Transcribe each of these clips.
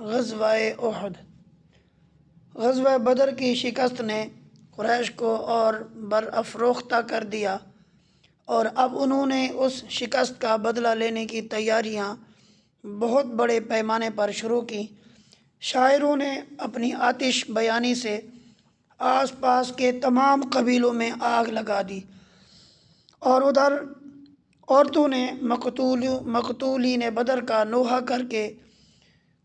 गजवाए गजवा बदर की शिकस्त ने क्रैश को और बरअफरोख्ता कर दिया और अब उन्होंने उस शिकस्त का बदला लेने की तैयारियां बहुत बड़े पैमाने पर शुरू की शायरों ने अपनी आतिश बयानी से आसपास के तमाम कबीलों में आग लगा दी और उधर औरतों ने मकतूल मकतूली ने बदर का नोहा करके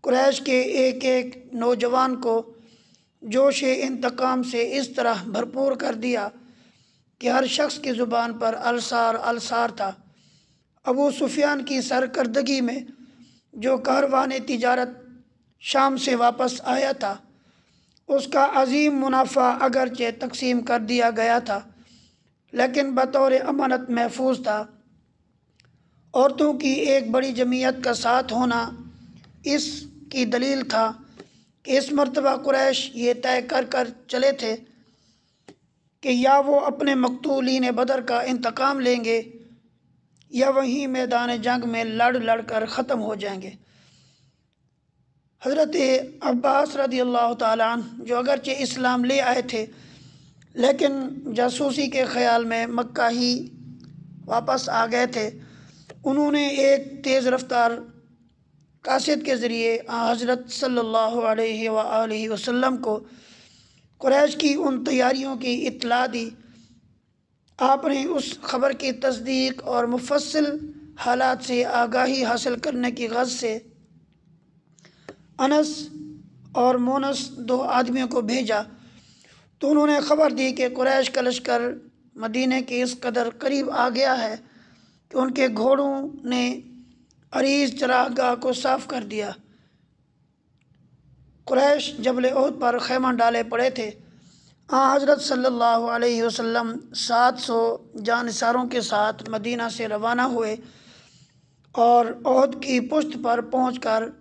क्रैश के एक एक नौजवान को जोश इंतकाम से इस तरह भरपूर कर दिया कि हर शख्स की ज़ुबान पर अलसार अलसार था अबू सुफियान की सरकर्दगी में जो कारवान तजारत शाम से वापस आया था उसका अजीम मुनाफा अगरचे तकसीम कर दिया गया था लेकिन बतौर अमानत महफूज था औरतों की एक बड़ी जमीयत का साथ होना इसकी दलील था कि इस मरतबा कुरैश ये तय कर कर चले थे कि या वो अपने मकतूलिन बदर का इंतकाम लेंगे या वहीं मैदान जंग में लड़ लड़ कर ख़त्म हो जाएंगे हज़रत अब्बास रदी अल्लाह तालन जो अगरचे इस्लाम ले आए थे लेकिन जासूसी के ख़्याल में मक्का ही वापस आ गए थे उन्होंने एक तेज़ रफ्तार कासद के ज़रिए हज़रत सल्ला वसम को क्रैश की उन तैयारियों की इतला दी आपने उस खबर की तस्दीक और मुफसल हालात से आगाही हासिल करने की गज़ से अनस और मोनस दो आदमियों को भेजा तो उन्होंने खबर दी कि क्रैश का लश्कर मदीने के इस कदर करीब आ गया है कि उनके घोड़ों ने और इस चरागाह को साफ कर दिया कुरैश जबल ओहद पर खैमा डाले पड़े थे हाँ हज़रत सल्लल्लाहु अलैहि वसल्लम सात सौ जानसारों के साथ मदीना से रवाना हुए और ओहद की पुश्त पर पहुँच कर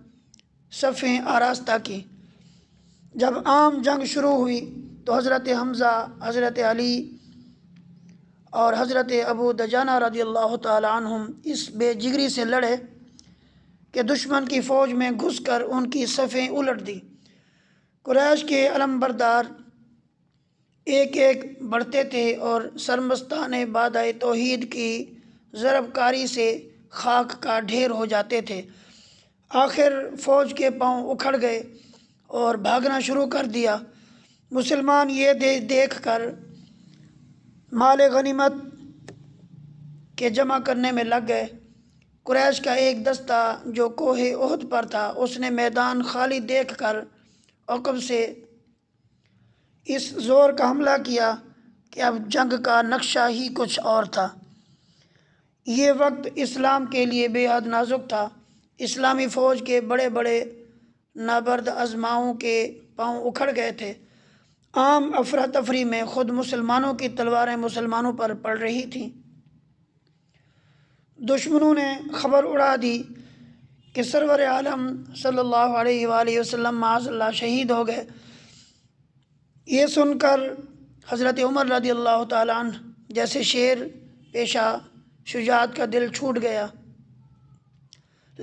सफ़ें आरास्ता की जब आम जंग शुरू हुई तो हज़रत हमज़ा हज़रत अली और हज़रत अबू दजाना रदी तुम इस बेजिगरी से लड़े कि दुश्मन की फ़ौज में घुस कर उनकी सफ़ें उलट दी कुरैश के अलमबरदार एक एक बढ़ते थे और सरमस्ता ने बादाए तोहद की ज़रबकारी से खाक का ढेर हो जाते थे आखिर फ़ौज के पांव उखड़ गए और भागना शुरू कर दिया मुसलमान ये दे देख कर माल गनीमत के जमा करने में लग गए कुरैश का एक दस्ता जो कोहे ओहद पर था उसने मैदान खाली देख कर अकब से इस ज़ोर का हमला किया कि अब जंग का नक्शा ही कुछ और था ये वक्त इस्लाम के लिए बेहद नाजुक था इस्लामी फ़ौज के बड़े बड़े नाबर्द आजमाओं के पाँव उखड़ गए थे आम अफरा तफरी में ख़ुद मुसलमानों की तलवारें मुसलमानों पर पड़ रही थीं दुश्मनों ने खबर उड़ा दी कि सरवर आलम सल्लल्लाहु अलैहि वसल्लम माजल्ला शहीद हो गए ये सुनकर हज़रत उमर रदी अल्लाह तालन जैसे शेर पेशा शुजात का दिल छूट गया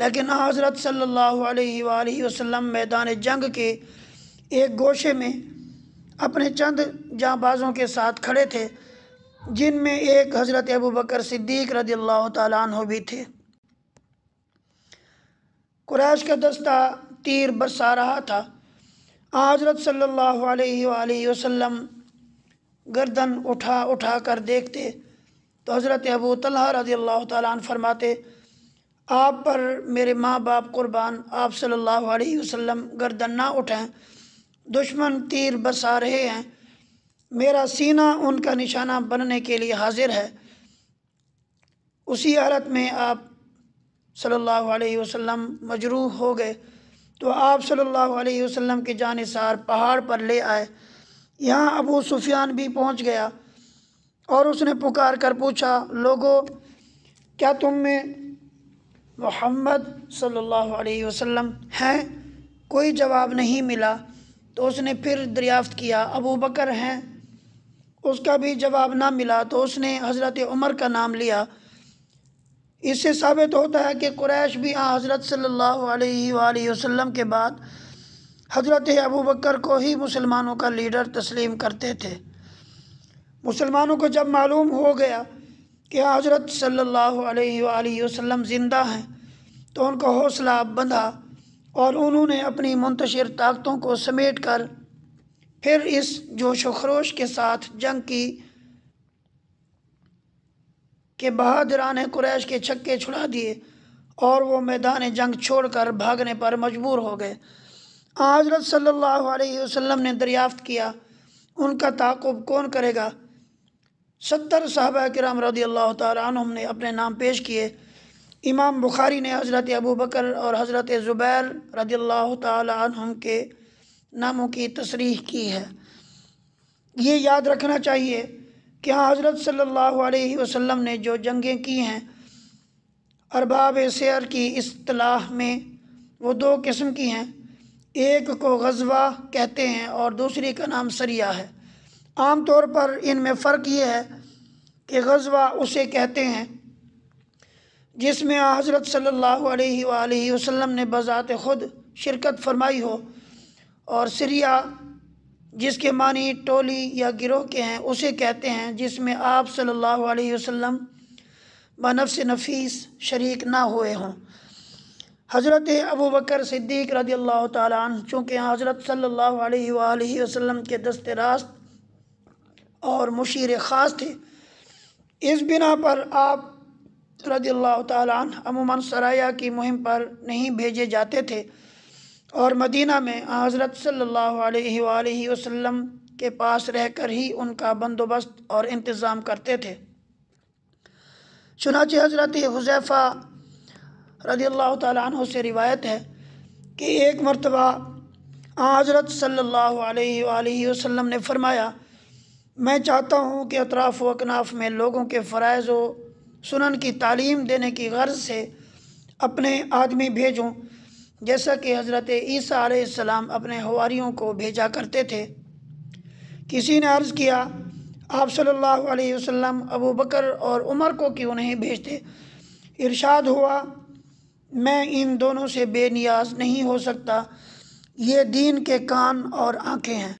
लेकिन हज़रत सल्लल्लाहु अलैहि वसल्लम मैदान जंग के एक गोशे में अपने चंद जाँबाजों के साथ खड़े थे जिनमें एक हज़रत अबू बकर सिद्दीक रदी अल्लाह तु भी थे कुरैश का दस्ता तीर बरसा रहा था हज़रत सल्लल्लाहु अलैहि वसल्लम गर्दन उठा उठा कर देखते तो हज़रत अबू तलहा रदी अल्लाह ताली फरमाते आप पर मेरे माँ बाप कुर्बान आप सल्लल्लाहु अलैहि वसल्लम गर्दन ना उठाएं दुश्मन तीर बरसा रहे हैं मेरा सीना उनका निशाना बनने के लिए हाजिर है उसी हालत में आप सल्लल्लाहु अलैहि वसल्लम मजरूह हो गए तो आप सल्लल्लाहु अलैहि वसल्लम के जानसार पहाड़ पर ले आए यहाँ अबू सुफियान भी पहुँच गया और उसने पुकार कर पूछा लोगो क्या तुम में मोहम्मद सल्लल्लाहु अलैहि वसल्लम हैं कोई जवाब नहीं मिला तो उसने फिर दरियाफ़्त किया अबू बकर हैं उसका भी जवाब ना मिला तो उसने हज़रत उमर का नाम लिया इससे साबित होता है कि कुरैश भी हाँ हज़रत सल्लल्लाहु अलैहि वसल्लम के बाद हज़रत अबू बकर को ही मुसलमानों का लीडर तस्लीम करते थे मुसलमानों को जब मालूम हो गया कि हज़रत सल्लल्लाहु अलैहि वसल्लम ज़िंदा हैं तो उनका हौसला बंधा और उन्होंने अपनी मुंतशिर ताकतों को समेट कर फिर इस जोश व खरोश के साथ जंग की के ने कुरैश के छक्के छुड़ा दिए और वो मैदान जंग छोड़कर भागने पर मजबूर हो गए हजरत सल्लल्लाहु अलैहि वसल्लम ने दरियाफ़्त किया उनका ताकुब कौन करेगा सत्तर साहबा कराम रदी अल्लाह तुम ने अपने नाम पेश किए इमाम बुखारी ने हज़रत अबू बकर और हज़रत ज़ुबैर रदी अल्लाह तुम के नामों की तशरीह की है ये याद रखना चाहिए कि हाँ हज़रत सल्ला वसम ने जो जंगें की हैं अरबाब सैर की असलाह में वो दो किस्म की हैं एक को गजवा कहते हैं और दूसरी का नाम सरिया है आम तौर पर इनमें फ़र्क ये है कि गजवा उसे कहते हैं जिसमें हज़रत सल्ला वसम ने बज़ात ख़ुद शिरकत फरमाई हो और सिरिया जिसके मानी टोली या गिरोह के हैं उसे कहते हैं जिसमें आप सल्लल्लाहु अलैहि वसल्लम बनफ़ नफीस शरीक ना हुए हों हज़रत अबू बकर सिद्दीक रदी अल्लाह ताली चूँकि हज़रत सल्ला वसम के दस्ते रास्त और मुशीर ख़ास थे इस बिना पर आप रदी अल्लाह ताली अमूमन सराया की मुहिम पर नहीं भेजे जाते थे और मदीना में हज़रत सल्लल्लाहु अलैहि वसल्लम के पास रहकर ही उनका बंदोबस्त और इंतज़ाम करते थे चुनाच हज़रत हुजैफ़ा रदी अल्लाह तु से रिवायत है कि एक मरतबा हज़रत सल्लल्लाहु अलैहि वसल्लम ने फ़रमाया मैं चाहता हूँ कि अतराफ़ व अकनाफ़ में लोगों के फ़रज़ व सुनन की तालीम देने की गर्ज से अपने आदमी भेजूँ जैसा कि हज़रत ईसा आसमाम अपने हवारीयों को भेजा करते थे किसी ने अर्ज़ किया आप सल्लल्लाहु अलैहि वसल्लम अबू बकर और उमर को क्यों नहीं भेजते इरशाद हुआ मैं इन दोनों से बेनियाज नहीं हो सकता ये दीन के कान और आंखें हैं